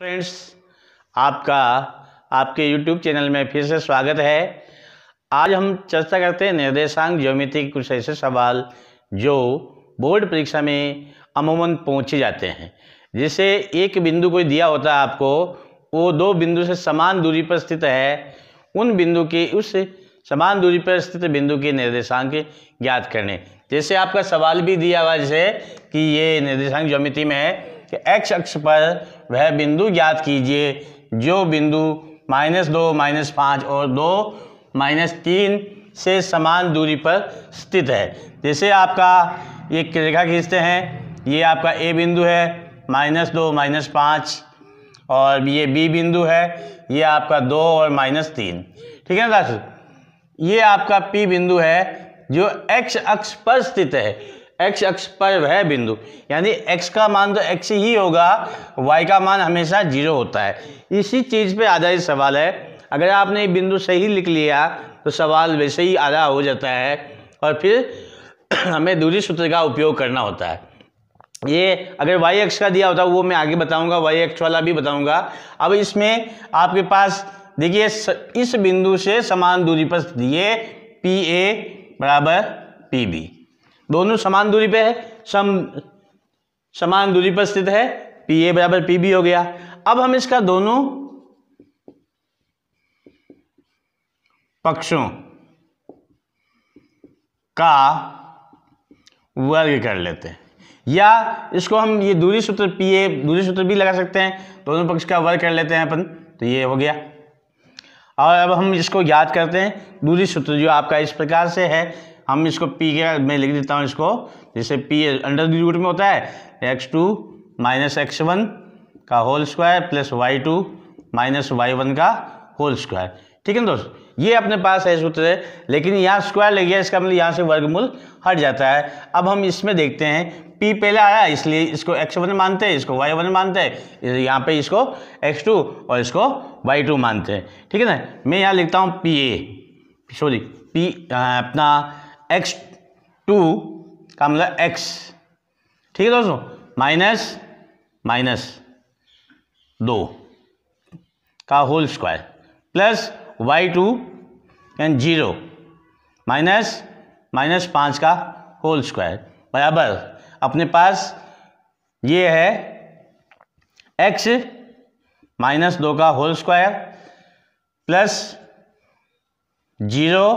friends आपका आपके YouTube channel में फिर से स्वागत है आज हम चर्चा करते हैं निर्देशांक ज्योमिति के कुछ ऐसे सवाल जो बोर्ड परीक्षा में अमूमन पहुँचे जाते हैं जिसे एक बिंदु कोई दिया होता है आपको वो दो बिंदु से समान दूरी पर स्थित है उन बिंदु के उस समान दूरी पर स्थित बिंदु के निर्देशांक ज्ञात करने जैसे आपका सवाल भी दिया हुआ जैसे कि ये निर्देशांक ज्योमिति में है कि एक्स अक्ष पर वह बिंदु ज्ञात कीजिए जो बिंदु माइनस दो माइनस पाँच और दो माइनस तीन से समान दूरी पर स्थित है जैसे आपका ये रेखा खींचते हैं ये आपका ए बिंदु है माइनस दो माइनस पाँच और ये बी बिंदु है ये आपका दो और माइनस तीन ठीक है ना ये आपका पी बिंदु है जो एक्स अक्ष पर स्थित है एक्स अक्ष पर वह बिंदु यानी एक्स का मान तो एक्स ही होगा वाई का मान हमेशा जीरो होता है इसी चीज़ पे आधारित सवाल है अगर आपने ये बिंदु सही लिख लिया तो सवाल वैसे ही आधा हो जाता है और फिर हमें दूरी सूत्र का उपयोग करना होता है ये अगर वाई एक्स का दिया होता वो मैं आगे बताऊंगा वाई एक्स वाला भी बताऊंगा अब इसमें आपके पास देखिए इस बिंदु से समान दूरी पर दिए पी ए बराबर पी बी दोनों समान दूरी पे है सम समान दूरी पर स्थित है पी ए बराबर पी बी हो गया अब हम इसका दोनों पक्षों का वर्ग कर लेते हैं या इसको हम ये दूरी सूत्र पी ए दूरी सूत्र भी लगा सकते हैं दोनों पक्ष का वर्ग कर लेते हैं अपन तो ये हो गया और अब हम इसको याद करते हैं दूरी सूत्र जो आपका इस प्रकार से है हम इसको पी के मैं लिख देता हूँ इसको जैसे पी अंडर रूट में होता है x two minus x one का whole square plus y two minus y one का होल स्क्वायर ठीक है ना दोस्त ये अपने पास है सूत्र है लेकिन यहाँ स्क्वायर लग गया इसका मतलब यहाँ से वर्गमूल हट जाता है अब हम इसमें देखते हैं पी पहले आया इसलिए इसको एक्स वन मानते हैं इसको वाई वन मानते हैं यहाँ पे इसको एक्स टू और इसको वाई टू मानते हैं ठीक है ना मैं यहाँ लिखता हूँ पी ए सॉरी पी अपना एक्स टू का मतलब एक्स ठीक है दोस्तों माइनस माइनस दो का whole square plus y two and zero minus minus पाँच का होल स्क्वायर बराबर अपने पास ये है एक्स माइनस दो का whole square plus zero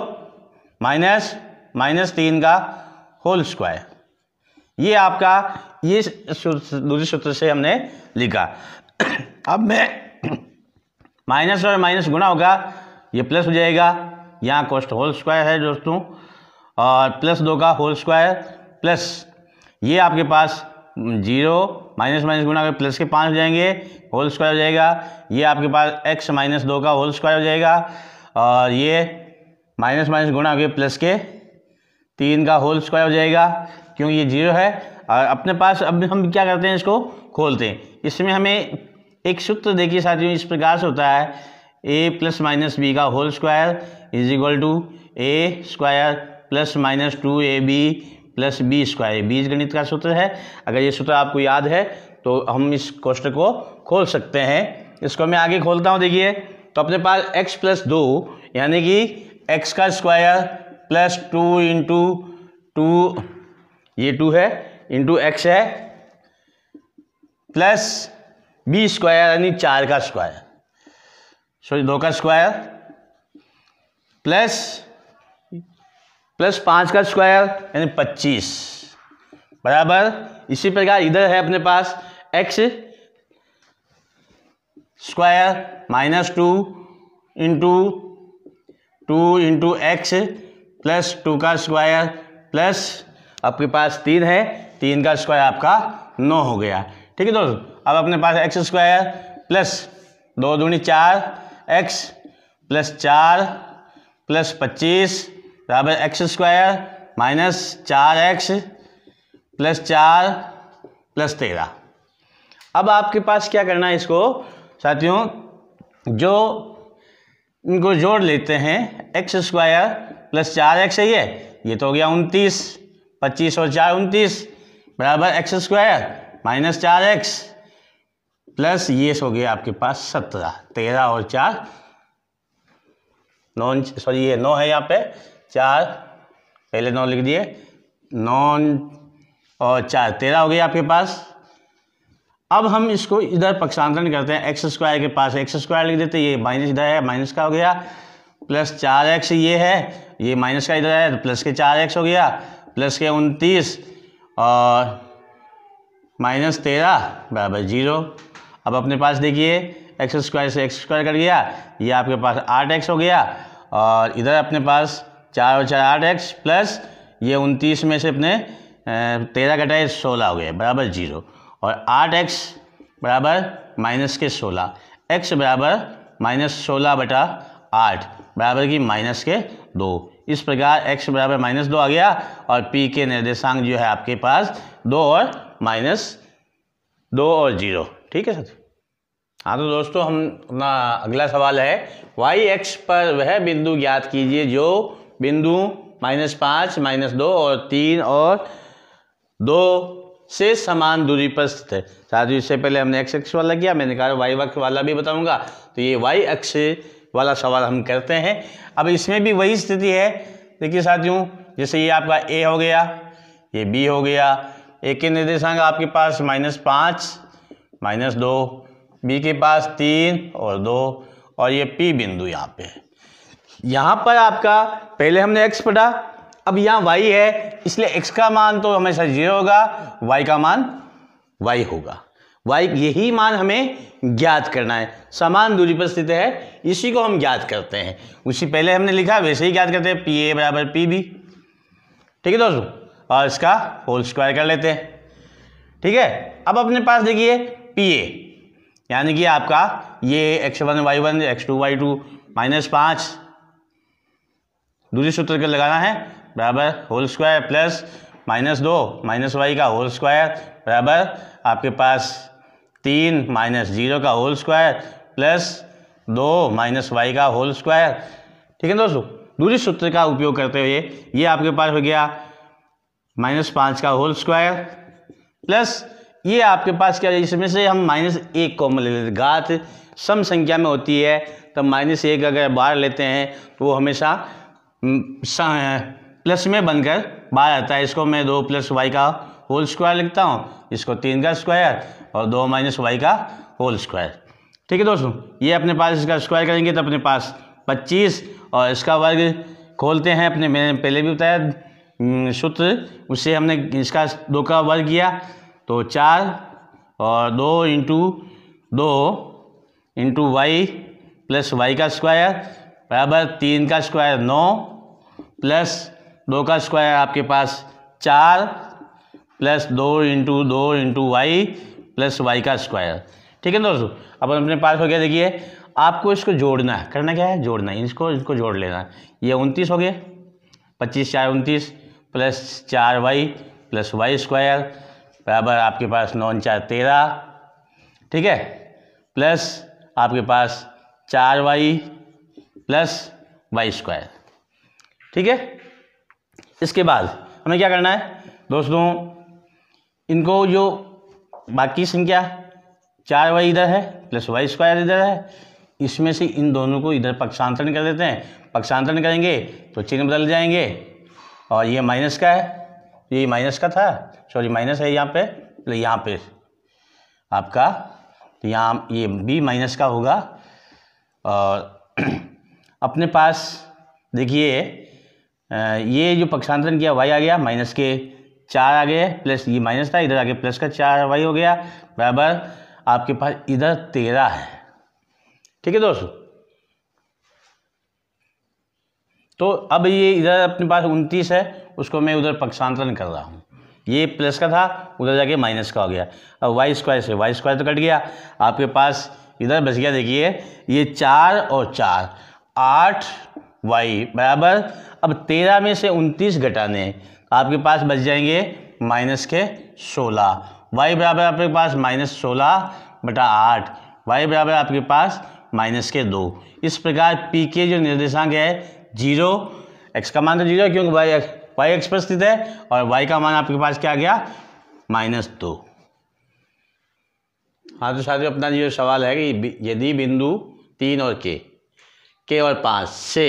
minus minus तीन का होल स्क्वायर ये आपका ये दूसरे सूत्र से हमने लिखा अब मैं माइनस और माइनस गुना होगा ये प्लस हो जाएगा यहाँ कोस्ट होल स्क्वायर है दोस्तों और प्लस दो का होल स्क्वायर प्लस ये आपके पास जीरो माइनस माइनस गुना के प्लस के पाँच हो जाएंगे होल स्क्वायर हो जाएगा ये आपके पास एक्स माइनस दो का होल स्क्वायर हो जाएगा और ये माइनस माइनस गुना के प्लस के तीन का होल स्क्वायर हो जाएगा क्योंकि ये जीरो है और अपने पास अब हम क्या करते हैं इसको खोलते हैं इसमें हमें एक सूत्र देखिए साथियों इस प्रकार से होता है ए प्लस माइनस बी का whole square is equal to A square plus minus two A B plus B square बीज गणित का सूत्र है अगर ये सूत्र आपको याद है तो हम इस कोष्ट को खोल सकते हैं इसको मैं आगे खोलता हूँ देखिए तो अपने पास x प्लस दो यानी कि x का square plus two into two ये टू है इंटू एक्स है प्लस बी स्क्वायर यानी चार का स्क्वायर सॉरी दो का स्क्वायर प्लस प्लस पाँच का स्क्वायर यानी पच्चीस बराबर इसी प्रकार इधर है अपने पास x square minus two into two into x plus two का स्क्वायर प्लस आपके पास तीन है तीन का स्क्वायर आपका नौ हो गया ठीक है दोस्त अब अपने पास एक्स स्क्वायर प्लस दो दूनी चार एक्स प्लस चार प्लस पच्चीस बराबर एक्स स्क्वायर माइनस चार एक्स प्लस चार प्लस तेरह अब आपके पास क्या करना है इसको साथियों जो इनको जोड़ लेते हैं एक्स स्क्वायर प्लस चार एक्स है ये ये तो हो गया उनतीस पच्चीस और चार उनतीस बराबर एक्स स्क्वायर माइनस चार एक्स प्लस ये हो गया आपके पास सत्रह तेरह और चार नॉन सॉरी ये नौ है यहाँ पे चार पहले नौ लिख दिए नौ और चार तेरह हो गया आपके पास अब हम इसको इधर पक्षांतरण करते हैं एक्स स्क्वायर के पास एक्स स्क्वायर लिख देते हैं ये माइनस इधर है माइनस का हो गया प्लस चार एक्स ये है ये माइनस का इधर है तो प्लस के चार एक्स हो गया प्लस के उनतीस और माइनस तेरह बराबर जीरो अब अपने पास देखिए एक्स स्क्वायर से एक्स स्क्वायर कर गया ये आपके पास आठ एक्स हो गया और इधर अपने पास चार और चार आठ एक्स प्लस ये उनतीस में से अपने तेरह घटाए सोलह हो गया बराबर जीरो और आठ एक्स बराबर माइनस के सोलह एक्स बराबर माइनस सोलह बटा आठ बराबर की माइनस के दो इस प्रकार एक्स बराबर माइनस दो आ गया और पी के निर्देशांक जो है आपके पास दो और माइनस दो और जीरो ठीक है साथी हाँ तो दोस्तों हम अपना अगला सवाल है वाई एक्स पर वह बिंदु ज्ञात कीजिए जो बिंदु माइनस पाँच माइनस दो और तीन और दो से समान दूरी पर स्थित है साथ ही इससे पहले हमने एक्स एक्स वाला किया मैंने कहा वाई वक्स वाला भी बताऊंगा तो ये वाई एक्स वाला सवाल हम करते हैं अब इसमें भी वही स्थिति है देखिए साथियों जैसे ये आपका ए हो गया ये बी हो गया ए के निर्देशांक आपके पास माइनस पाँच माइनस दो बी के पास तीन और दो और ये पी बिंदु यहाँ पे यहाँ पर आपका पहले हमने एक्स पढ़ा अब यहाँ वाई है इसलिए एक्स का मान तो हमेशा जीरो होगा वाई का मान वाई होगा वाई यही मान हमें ज्ञात करना है समान दूरी पर स्थित है इसी को हम ज्ञात करते हैं उसी पहले हमने लिखा वैसे ही ज्ञात करते हैं पी ए बराबर पी बी ठीक है दोस्तों और इसका होल स्क्वायर कर लेते हैं ठीक है अब अपने पास देखिए पी ए यानी कि आपका ये x one y one x two y two minus पाँच दूरी सूत्र का लगाना है बराबर होल स्क्वायर प्लस माइनस दो माइनस वाई का होल स्क्वायर बराबर आपके पास तीन माइनस जीरो का होल स्क्वायर प्लस दो माइनस वाई का होल स्क्वायर ठीक है दोस्तों दूरी सूत्र का उपयोग करते हुए ये आपके पास हो गया माइनस पाँच का होल स्क्वायर प्लस ये आपके पास क्या इसमें से हम माइनस एक कॉमन ले लेते घात सम संख्या में होती है तब तो माइनस एक अगर बाहर लेते हैं तो वो हमेशा हम्म, प्लस में बनकर बाहर आता है इसको मैं दो प्लस वाई का होल स्क्वायर लिखता हूँ इसको तीन का स्क्वायर और दो माइनस वाई का होल स्क्वायर ठीक है दोस्तों ये अपने पास इसका स्क्वायर करेंगे तो अपने पास पच्चीस और इसका वर्ग खोलते हैं अपने मैंने पहले भी बताया हम्म, सूत्र उससे हमने इसका दो का वर्ग किया तो चार और दो इंटू दो इंटू वाई प्लस वाई का स्क्वायर बराबर तीन का स्क्वायर नौ प्लस दो का स्क्वायर आपके पास चार प्लस दो इंटू दो इंटू वाई प्लस वाई का स्क्वायर ठीक है दोस्तों अब अपने पास हो गया देखिए आपको इसको जोड़ना है करना क्या है जोड़ना है इसको इसको जोड़ लेना है ये उनतीस हो गए पच्चीस चार उनतीस प्लस चार वाई प्लस वाई स्क्वायर बराबर आपके पास नौ चार तेरह ठीक है प्लस आपके पास चार वाई प्लस वाई स्क्वायर ठीक है इसके बाद हमें क्या करना है दोस्तों इनको जो बाकी संख्या चार वाई इधर है प्लस वाई स्क्वायर इधर है इसमें से इन दोनों को इधर पक्षांतरण कर देते हैं पक्षांतरण करेंगे तो चिन्ह बदल जाएंगे और ये माइनस का है ये माइनस का था सॉरी माइनस है यहाँ पे तो यहाँ पे आपका तो यहाँ ये बी माइनस का होगा और अपने पास देखिए ये जो पक्षांतरण किया वाई आ गया माइनस के चार आ गया प्लस ये माइनस था इधर आगे प्लस का चार वाई हो गया बराबर आपके पास इधर तेरह है ठीक है दोस्तों तो अब ये इधर अपने पास उनतीस है उसको मैं उधर पक्षांतरण कर रहा हूँ ये प्लस का था उधर जाके माइनस का हो गया अब वाई स्क्वायर से वाई स्क्वायर तो कट गया आपके पास इधर बच गया देखिए ये चार और चार आठ वाई बराबर अब तेरह में से उनतीस घटाने आपके पास बच जाएंगे माइनस के सोलह वाई बराबर आपके पास माइनस सोलह बटा आठ वाई बराबर आपके पास माइनस के दो इस प्रकार पी के जो निर्देशांक है जीरो एक्स का मान तो जीरो क्योंकि वाई एक्स वाई एक्स पर स्थित है और वाई का मान आपके पास क्या गया माइनस दो हाँ तो साथियों अपना जो सवाल है कि यदि बिंदु तीन और के के और पाँच से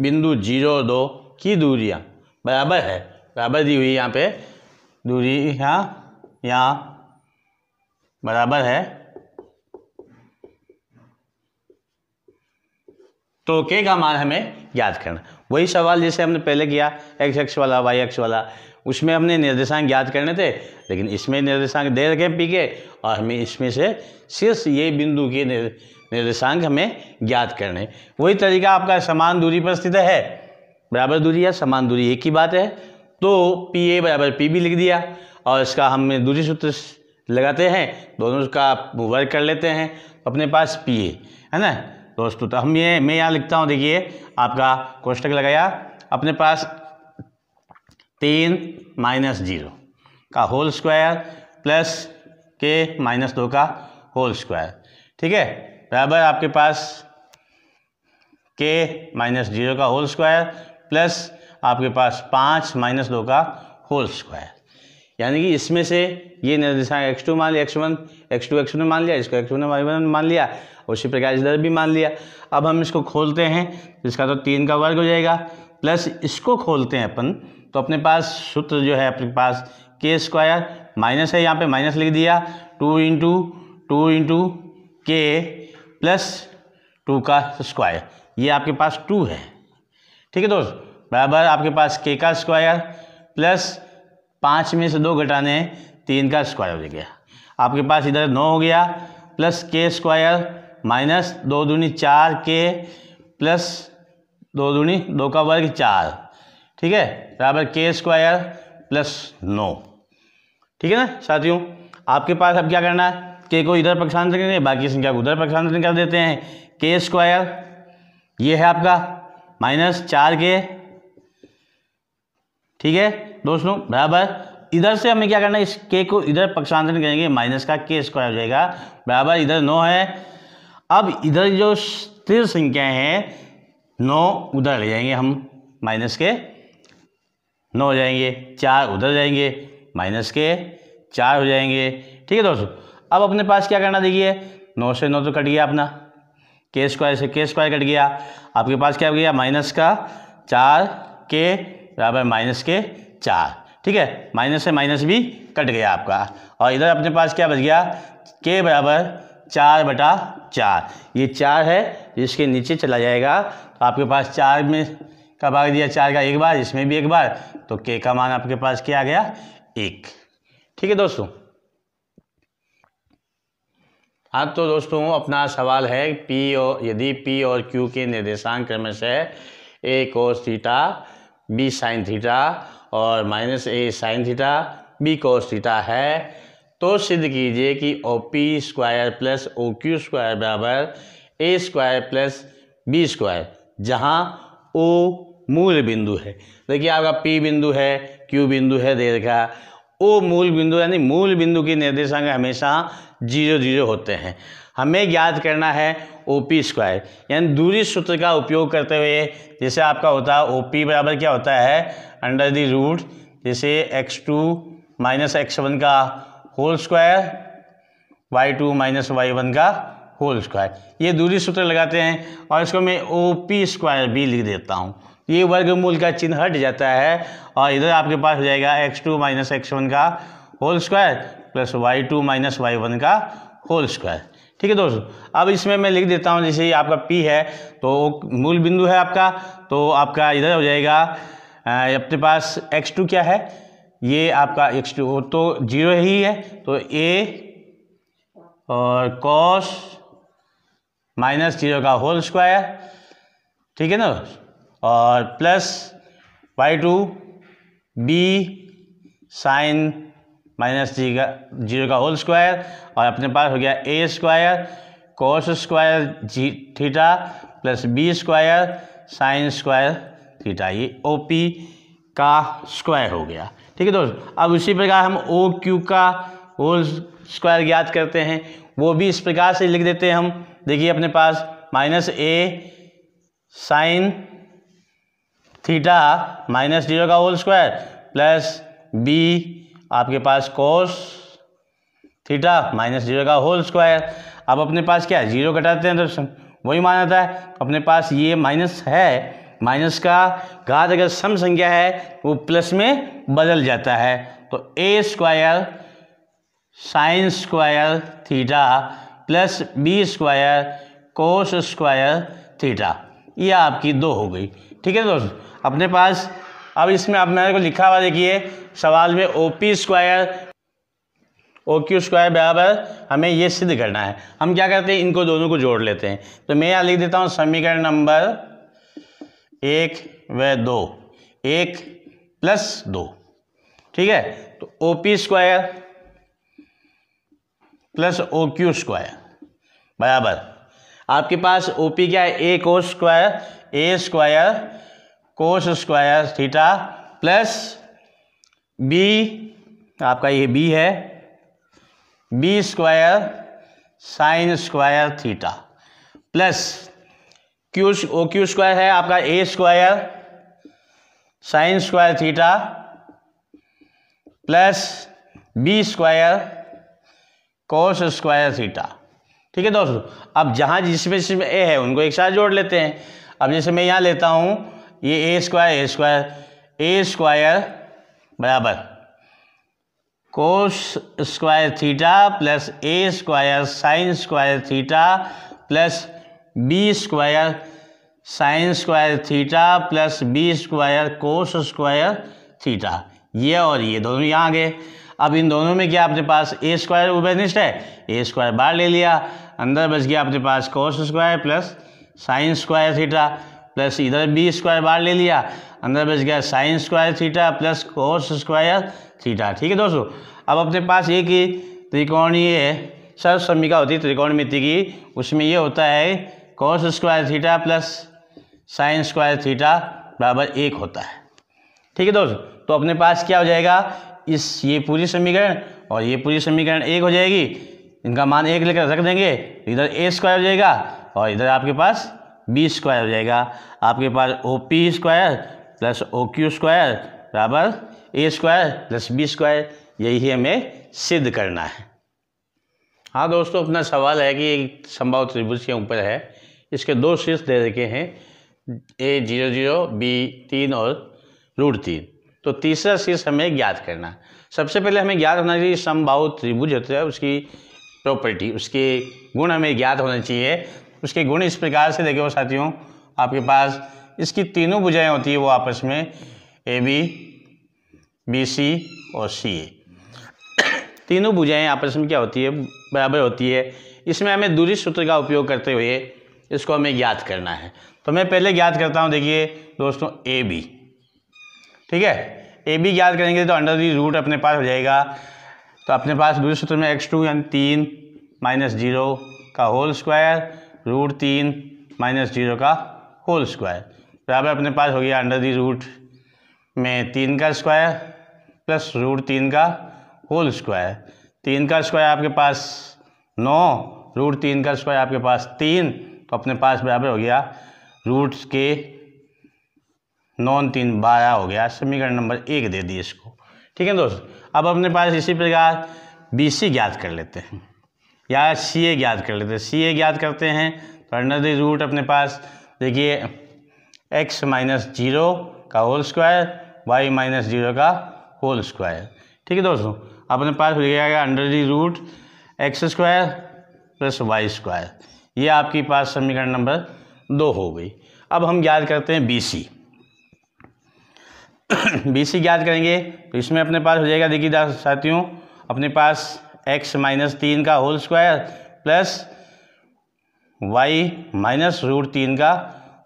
बिंदु जीरो और दो की दूरियां बराबर है बराबर दी हुई यहाँ पे दूरी यहाँ यहाँ बराबर है तो के का मान हमें याद करना वही सवाल जैसे हमने पहले किया एक्स एक्स वाला वाई एक्स वाला उसमें हमने निर्देशांक याद करने थे लेकिन इसमें निर्देशांक दे रखे पी के और हमें इसमें से सिर्फ ये बिंदु के निर्देशांक हमें ज्ञात करने वही तरीका आपका समान दूरी पर स्थित है बराबर दूरी या समान दूरी एक ही बात है तो पी ए बराबर पी बी लिख दिया और इसका हमने दूसरी सूत्र लगाते हैं दोनों का वर्क कर लेते हैं अपने पास पी ए है ना दोस्तों तो हम ये मैं यहाँ लिखता हूँ देखिए आपका कोष्टक लगाया अपने पास तीन माइनस जीरो का होल स्क्वायर प्लस के माइनस दो का होल स्क्वायर ठीक है बराबर आपके पास के माइनस जीरो का होल स्क्वायर प्लस आपके पास पाँच माइनस दो का होल स्क्वायर यानी कि इसमें से ये निर्देशांक एक्स टू मान लिया x one x two x ने मान लिया इसको एक्स वन वाई वन मान लिया उसी प्रकार इधर भी मान लिया अब हम इसको खोलते हैं इसका तो तीन का वर्ग हो जाएगा प्लस इसको खोलते हैं अपन तो अपने पास सूत्र जो है अपने पास के स्क्वायर माइनस है यहाँ पे माइनस लिख दिया टू इंटू टू इंटू के प्लस टू का स्क्वायर ये आपके पास टू है ठीक है दोस्त बराबर आपके पास के का स्क्वायर प्लस पाँच में से दो घटाने तीन का स्क्वायर हो गया आपके पास इधर नौ हो गया प्लस के स्क्वायर माइनस दो दूनी चार के प्लस दो दूनी दो का वर्ग चार ठीक है बराबर के स्क्वायर प्लस नौ ठीक है ना साथियों आपके पास अब क्या करना है के को इधर पक्षांतर करेंगे बाकी संख्या को उधर पक्षांतरण कर देते हैं के स्क्वायर ये है आपका माइनस चार के ठीक है दोस्तों बराबर इधर से हमें क्या करना है इस के को इधर पक्षांतरण करेंगे माइनस का के स्क्वायर हो जाएगा बराबर इधर नौ है अब इधर जो स्थिर संख्याएं हैं नौ उधर ले जाएंगे हम माइनस के नौ हो जाएंगे चार उधर जाएंगे माइनस के चार हो जाएंगे ठीक है दोस्तों अब अपने पास क्या करना देखिए नौ से नौ तो कट गया अपना के स्क्वायर से के स्क्वायर कट गया आपके पास क्या हो गया माइनस का चार के बराबर माइनस के चार ठीक है माइनस से माइनस भी कट गया आपका और इधर अपने पास क्या बच गया के बराबर चार बटा चार ये चार है जिसके नीचे चला जाएगा तो आपके पास चार में का भाग दिया चार का एक बार इसमें भी एक बार तो के का मान आपके पास क्या आ गया एक ठीक है दोस्तों हाँ तो दोस्तों अपना सवाल है पी और यदि पी और क्यू के निर्देशांक क्रमश है A cos theta B sine theta और minus A sine theta B cos theta है तो सिद्ध कीजिए कि O P square plus O Q square बराबर A square plus B square जहाँ ओ मूल बिंदु है देखिए आपका पी बिंदु है क्यू बिंदु है दे रखा ओ मूल बिंदु यानी मूल बिंदु की निर्देशांक हमेशा जीरो जीरो होते हैं हमें ज्ञात करना है ओ पी स्क्वायर यानी दूरी सूत्र का उपयोग करते हुए जैसे आपका होता है ओ पी बराबर क्या होता है अंडर दी रूट जैसे x two minus x one का whole square y two minus y one का होल स्क्वायर ये दूरी सूत्र लगाते हैं और इसको मैं ओ पी स्क्वायर भी लिख देता हूँ ये वर्गमूल का चिन्ह हट जाता है और इधर आपके पास हो जाएगा x two minus x one का whole square plus y two minus y one का होल स्क्वायर ठीक है दोस्तों अब इसमें मैं लिख देता हूँ जैसे आपका पी है तो मूल बिंदु है आपका तो आपका इधर हो जाएगा अपने पास एक्स टू क्या है ये आपका एक्स टू तो जीरो ही है तो ए और कॉस माइनस जीरो का होल स्क्वायर ठीक है ना और plus y two B sine minus जी का जीरो का होल स्क्वायर और अपने पास हो गया ए स्क्वायर कोस स्क्वायर जी theta plus B square sine square theta ये ओ पी का स्क्वायर हो गया ठीक है दोस्त अब उसी प्रकार हम ओ क्यू का होल स्क्वायर ज्ञात करते हैं वो भी इस प्रकार से लिख देते हैं हम देखिए अपने पास minus A sine theta minus zero का होल स्क्वायर प्लस बी आपके पास कोस थीटा माइनस जीरो का होल स्क्वायर अब अपने पास क्या है जीरो घटाते हैं तो वही मान जाता है अपने पास ये माइनस है माइनस का घात अगर सम संख्या है वो प्लस में बदल जाता है तो A square sine square theta plus B square cos square theta ये आपकी दो हो गई ठीक है दोस्त अपने पास अब इसमें आप मेरे को लिखा हुआ देखिए सवाल में O P square O Q square बराबर हमें ये सिद्ध करना है हम क्या करते हैं इनको दोनों को जोड़ लेते हैं तो मैं यहाँ लिख देता हूँ समीकरण नंबर एक व दो एक प्लस दो ठीक है तो O P square plus O Q square बराबर आपके पास ओ पी क्या है ए को square A square cos square theta plus B आपका ये बी है B square sine square theta plus Q O Q square है आपका A square sine square theta plus B square cos square theta ठीक है दोस्तों अब जहाँ जिसमें जिसमें ए है उनको एक साथ जोड़ लेते हैं अब जैसे मैं यहाँ लेता हूँ ये A square A square A square बराबर cos square theta plus A square sine square theta plus B square sine square theta plus B square cos square theta ये और ये दोनों यहाँ आ गए अब इन दोनों में क्या आपके पास ए स्क्वायर उभयनिष्ठ है ए स्क्वायर बाहर ले लिया अंदर बच गया आपके पास cos square plus sine square theta plus इधर बी स्क्वायर बार ले लिया अंदर बच गया sine square theta plus cos square theta ठीक है दोस्तों अब अपने पास एक ही त्रिकोणीय सर्व समीका होती है मिति की उसमें ये होता है cos square theta plus sine square theta बराबर एक होता है ठीक है दोस्तों तो अपने पास क्या हो जाएगा इस ये पूरी समीकरण और ये पूरी समीकरण एक हो जाएगी इनका मान एक लेकर रख देंगे इधर ए स्क्वायर हो जाएगा और इधर आपके पास बी स्क्वायर हो जाएगा आपके पास O P square plus O Q square बराबर A square plus B square यही हमें सिद्ध करना है हाँ दोस्तों अपना सवाल है कि एक संभव त्रिभुज के ऊपर है इसके दो शीर्ष दे रखे हैं ए जीरो जीरो बी तीन और रूट तीन तो तीसरा शीर्ष हमें ज्ञात करना सबसे पहले हमें ज्ञात होना चाहिए समभाव त्रिभुज होता है उसकी प्रॉपर्टी उसके गुण हमें ज्ञात होना चाहिए उसके गुण इस प्रकार से देखे वो साथियों आपके पास इसकी तीनों भुजाएं होती है वो आपस में ए बी बी सी और सी ए तीनों भुजाएं आपस में क्या होती है बराबर होती है इसमें हमें दूरी सूत्र का उपयोग करते हुए इसको हमें ज्ञात करना है तो मैं पहले ज्ञात करता हूँ देखिए दोस्तों ए बी ठीक है ए बी ज्ञात करेंगे तो अंडर दी रूट अपने पास हो जाएगा तो अपने पास दूसरे सूत्र में एक्स टू यानी तीन माइनस जीरो का होल स्क्वायर रूट तीन माइनस जीरो का होल स्क्वायर बराबर अपने पास हो गया अंडर दी रूट में तीन का स्क्वायर प्लस रूट तीन का होल स्क्वायर तीन का स्क्वायर आपके पास नौ रूट तीन का स्क्वायर आपके पास तीन तो अपने पास बराबर हो गया रूट के नॉन तीन बारह हो गया समीकरण नंबर एक दे दिए इसको ठीक है दोस्त अब अपने पास इसी प्रकार बी सी ज्ञात कर लेते हैं या सी ए ज्ञात कर लेते हैं सी ए ज्ञात करते हैं तो अंडर द रूट अपने पास देखिए एक्स माइनस जीरो का whole square Y minus zero का होल स्क्वायर ठीक है दोस्तों अपने पास हो जाएगा under the root X square plus Y square ये आपके पास समीकरण नंबर दो हो गई अब हम याद करते हैं बी सी बी सी याद करेंगे तो इसमें अपने पास हो जाएगा देखिए साथियों अपने पास एक्स माइनस तीन का whole square plus Y minus root तीन का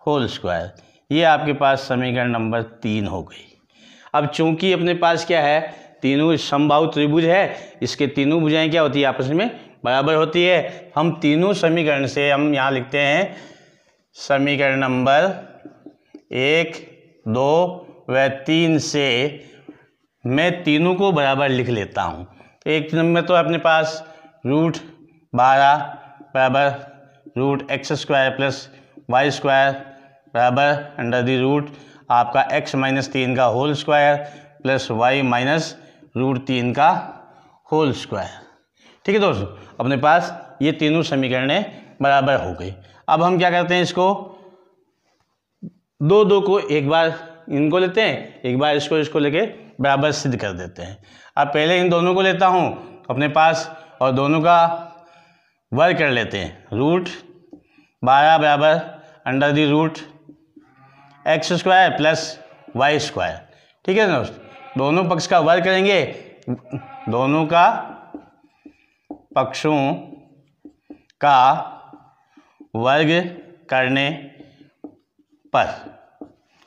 होल स्क्वायर ये आपके पास समीकरण नंबर तीन हो गई अब चूंकि अपने पास क्या है तीनों संभाव त्रिभुज है इसके तीनों भुजाएं क्या होती है आपस में बराबर होती है हम तीनों समीकरण से हम यहाँ लिखते हैं समीकरण नंबर एक दो व तीन से मैं तीनों को बराबर लिख लेता हूँ तो एक नंबर तो अपने पास रूट बारह बराबर root X square plus Y square बराबर अंडर दी रूट आपका एक्स माइनस तीन का whole square plus Y minus root तीन का होल स्क्वायर ठीक है दोस्तों अपने पास ये तीनों समीकरणें बराबर हो गई अब हम क्या करते हैं इसको दो दो को एक बार इनको लेते हैं एक बार इसको इसको लेके बराबर सिद्ध कर देते हैं अब पहले इन दोनों को लेता हूँ अपने पास और दोनों का वर्ग कर लेते हैं रूट बारह बराबर under the root X square plus Y square ठीक है ना दोनों पक्ष का वर्ग करेंगे दोनों का पक्षों का वर्ग करने पर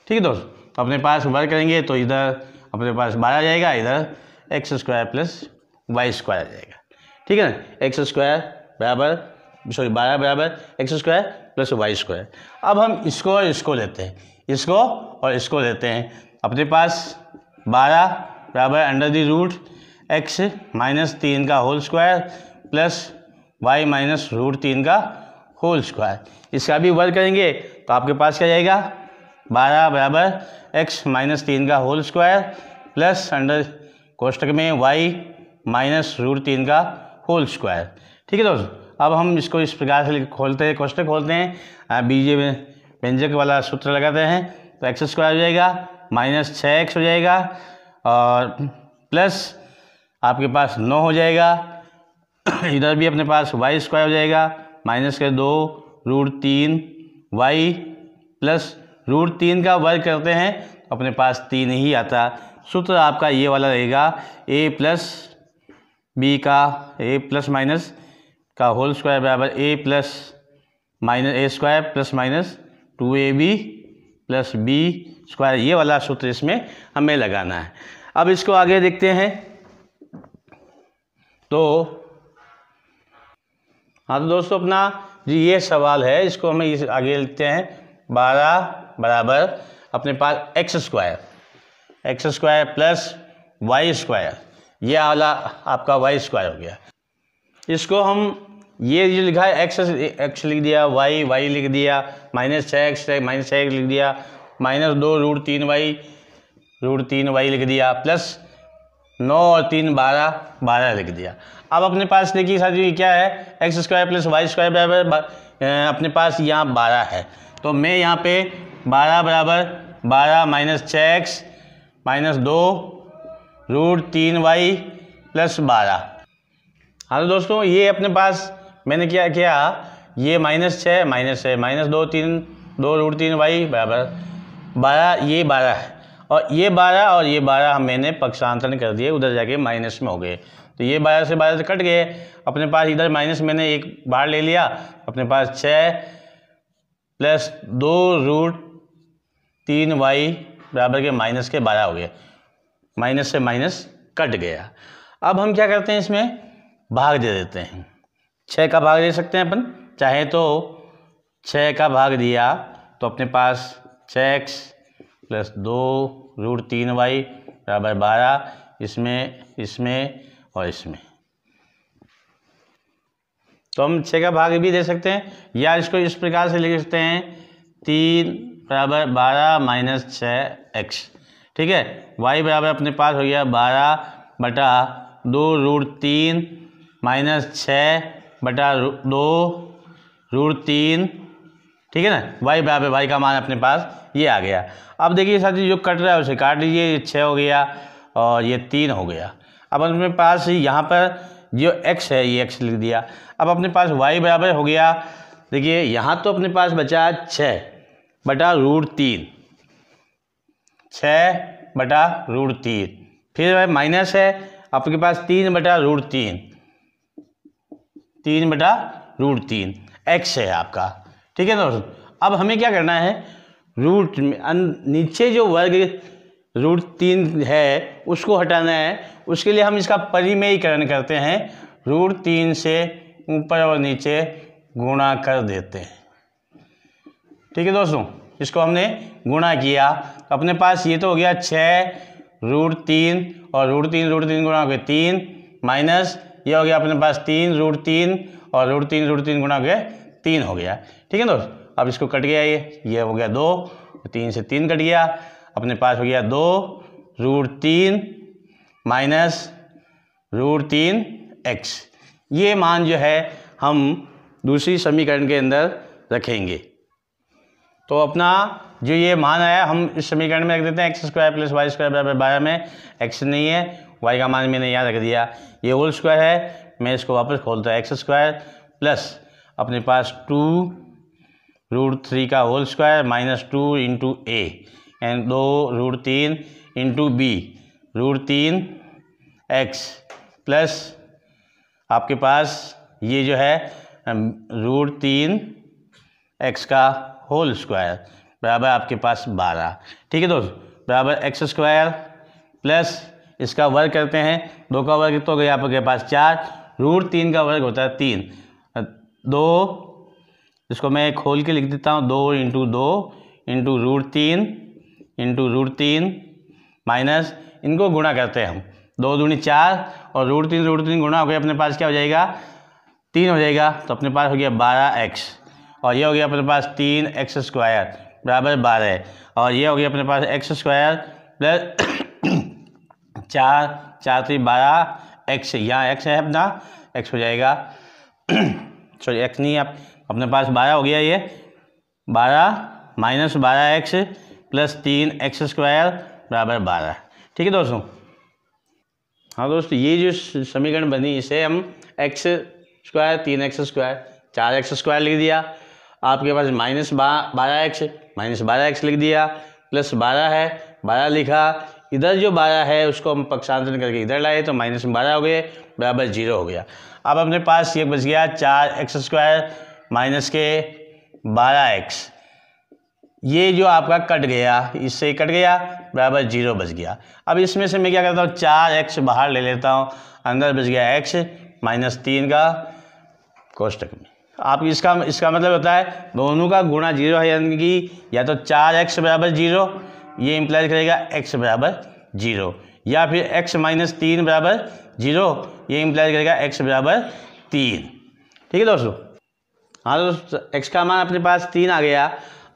ठीक है दोस्त अपने पास वर्ग करेंगे तो इधर अपने पास बारह जाएगा इधर X square plus Y square आ जाएगा ठीक है ना एक्स स्क्वायर बराबर सॉरी बारह बराबर x square plus Y square अब हम इसको और इसको लेते हैं इसको और इसको लेते हैं अपने पास बारह बराबर under the root X minus तीन का whole square plus Y minus root तीन का होल स्क्वायर इसका भी वर्क करेंगे तो आपके पास क्या जाएगा बारह बराबर एक्स माइनस तीन का होल स्क्वायर प्लस अंडर कोष्टक में वाई माइनस रूट तीन का होल स्क्वायर ठीक है दोस्तों अब हम इसको इस प्रकार से खोलते हैं कोष्टक खोलते हैं बीजे में व्यंजक वाला सूत्र लगाते हैं तो एक्स स्क्वायर हो जाएगा माइनस छः एक्स हो जाएगा और प्लस आपके पास नौ हो जाएगा इधर भी अपने पास वाई स्क्वायर हो जाएगा माइनस के दो रूट तीन वाई प्लस रूट तीन का वर्ग करते हैं तो अपने पास तीन ही आता सूत्र आपका ये वाला रहेगा ए प्लस बी का ए प्लस माइनस का होल स्क्वायर बराबर A plus minus A square plus minus two A B plus B square ये वाला सूत्र इसमें हमें लगाना है अब इसको आगे देखते हैं तो हाँ तो दोस्तों अपना जी ये सवाल है इसको हमें इस आगे लिखते हैं बारह बराबर अपने पास x square X square plus Y square ये वाला आपका वाई स्क्वायर हो गया इसको हम ये जो लिखा है एक्स एक्स लिख दिया वाई वाई लिख दिया माइनस छः एक्स माइनस छः लिख दिया माइनस दो रूट तीन वाई रूट तीन वाई लिख दिया प्लस नौ और तीन बारह बारह लिख दिया अब अपने पास देखिए साथ जी क्या है X square plus Y square बराबर अपने पास यहाँ बारह है तो मैं यहाँ पे बारह बराबर बारह माइनस छः एक्स माइनस दो रूट तीन वाई प्लस बारह हाँ तो दोस्तों ये अपने पास मैंने क्या किया ये माइनस छः माइनस छः माइनस दो तीन दो रूट तीन वाई बराबर बारह ये बारह है और ये बारह और ये बारह हम मैंने पक्षांतरण कर दिए उधर जाके माइनस में हो गए तो ये बारह से बारह से कट गए अपने पास इधर माइनस मैंने एक बाहर ले लिया अपने पास छः प्लस दो रूट तीन वाई बराबर के माइनस के बारह हो गया माइनस से माइनस कट गया अब हम क्या करते हैं इसमें भाग दे देते हैं छः का भाग दे सकते हैं अपन चाहे तो छः का भाग दिया तो अपने पास छः एक्स प्लस दो रूट तीन वाई बराबर बारह इसमें इसमें और इसमें तो हम छः का भाग भी दे सकते हैं या इसको इस प्रकार से लिख सकते हैं तीन बराबर बारह माइनस छः एक्स ठीक है वाई बराबर अपने पास हो गया बारह बटा दो रूट तीन माइनस छः बटा दो रूट तीन ठीक है ना वाई बराबर वाई का मान अपने पास ये आ गया अब देखिए साथी जो कट रहा है उसे काट लीजिए ये छः हो गया और ये तीन हो गया अब अपने पास यहाँ पर जो एक्स है ये एक्स लिख दिया अब अपने पास वाई बराबर हो गया देखिए यहाँ तो अपने पास बचा छः बटा रूट तीन छः बटा रूट तीन फिर माइनस है आपके पास तीन बटा रूट तीन तीन बटा रूट तीन एक्स है आपका ठीक है दोस्तों अब हमें क्या करना है रूट नीचे जो वर्ग रूट तीन है उसको हटाना है उसके लिए हम इसका परिमयीकरण करते हैं रूट तीन से ऊपर और नीचे गुणा कर देते हैं ठीक है दोस्तों इसको हमने गुणा किया तो अपने पास ये तो हो गया छः रूट तीन और रूट तीन रूट तीन गुणा हो गया तीन माइनस ये हो गया अपने पास तीन रूट तीन और रूट तीन रूट तीन गुणा हो गया तीन हो गया ठीक है दोस्त अब इसको कट गया ये ये हो गया दो तीन से तीन कट गया अपने पास हो गया दो रूट तीन माइनस रूट तीन एक्स ये मान जो है हम दूसरी समीकरण के अंदर रखेंगे तो अपना जो ये मान आया हम इस समीकरण में रख देते हैं x square plus Y square बराबर बारह में एक्स नहीं है वाई का मान मैंने यहाँ रख दिया ये होल स्क्वायर है मैं इसको वापस खोलता हूँ एक्स स्क्वायर प्लस अपने पास टू रूट थ्री का whole square minus two into A and दो रूट तीन इंटू बी रूट तीन एक्स प्लस आपके पास ये जो है रूट तीन एक्स का होल स्क्वायर बराबर आपके पास बारह ठीक है दोस्त बराबर एक्स स्क्वायर प्लस इसका वर्ग करते हैं दो का वर्ग तो हो गया आपके पास चार रूट तीन का वर्ग होता है तीन दो इसको मैं खोल के लिख देता हूँ दो इंटू दो इंटू रूट तीन इंटू रूट तीन माइनस इनको गुणा करते हैं हम दो दूनी चार और रूट तीन रूट तीन गुणा हो गया अपने पास क्या हो जाएगा तीन हो जाएगा तो अपने पास हो गया बारह एक्स और ये हो गया अपने पास तीन एक्स स्क्वायर बराबर बारह और ये हो गया अपने पास एक्स स्क्वायर प्लस चार चार तीन तो बारह एक्स यहाँ एक्स है अपना एक्स हो जाएगा सॉरी एक्स नहीं आप अपने पास बारह हो गया ये बारह माइनस बारह एक्स प्लस तीन एक्स स्क्वायर बराबर बारह ठीक है दोस्तों हाँ दोस्तों ये जो समीकरण बनी इसे हम एक्स स्क्वायर तीन एक्स स्क्वायर चार एक्स स्क्वायर लिख दिया आपके पास माइनस बा बारह एक्स माइनस बारह एक्स लिख दिया प्लस बारह है बारह लिखा इधर जो बारह है उसको हम पक्षांतरण करके इधर लाए तो माइनस में बारह हो गए बराबर जीरो हो गया अब अपने पास ये बच गया चार एक्स स्क्वायर माइनस के बारह एक्स ये जो आपका कट गया इससे कट गया बराबर जीरो बच गया अब इसमें से मैं क्या करता हूँ चार एक्स बाहर ले लेता हूँ अंदर बच गया एक्स माइनस तीन का कोष्टक में आप इसका इसका मतलब होता है दोनों का गुणा जीरो है यानी कि या तो चार एक्स बराबर जीरो ये इम्प्लाइज करेगा एक्स बराबर जीरो या फिर एक्स माइनस तीन बराबर जीरो ये इम्प्लाइज करेगा एक्स बराबर तीन ठीक है दोस्तों हाँ दोस्तों एक्स का मान अपने पास तीन आ गया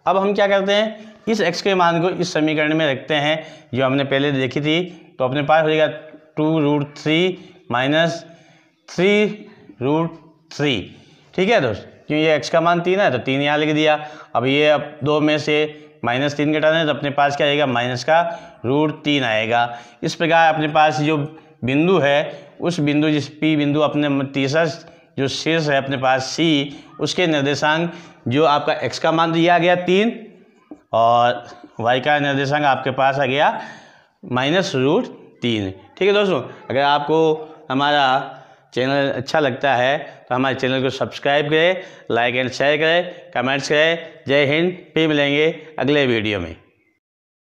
अब हम क्या करते हैं इस एक्स के मान को इस समीकरण में रखते हैं जो हमने पहले देखी थी तो अपने पास हो जाएगा two root three minus three root three ठीक है दोस्त क्योंकि ये एक्स का मान तीन है तो तीन यहाँ लिख दिया अब ये अब दो में से माइनस तीन घटाना है तो अपने पास क्या आएगा माइनस का रूट तीन आएगा इस प्रकार अपने पास जो बिंदु है उस बिंदु जिस पी बिंदु अपने तीसरा जो शीर्ष है अपने पास सी उसके निर्देशांक जो आपका एक्स का मान दिया तो गया तीन और वाई का निर्देशांक आपके पास आ गया माइनस रूट तीन ठीक है दोस्तों अगर आपको हमारा चैनल अच्छा लगता है तो हमारे चैनल को सब्सक्राइब करें लाइक एंड शेयर करें कमेंट्स करें जय हिंद फिर मिलेंगे अगले वीडियो में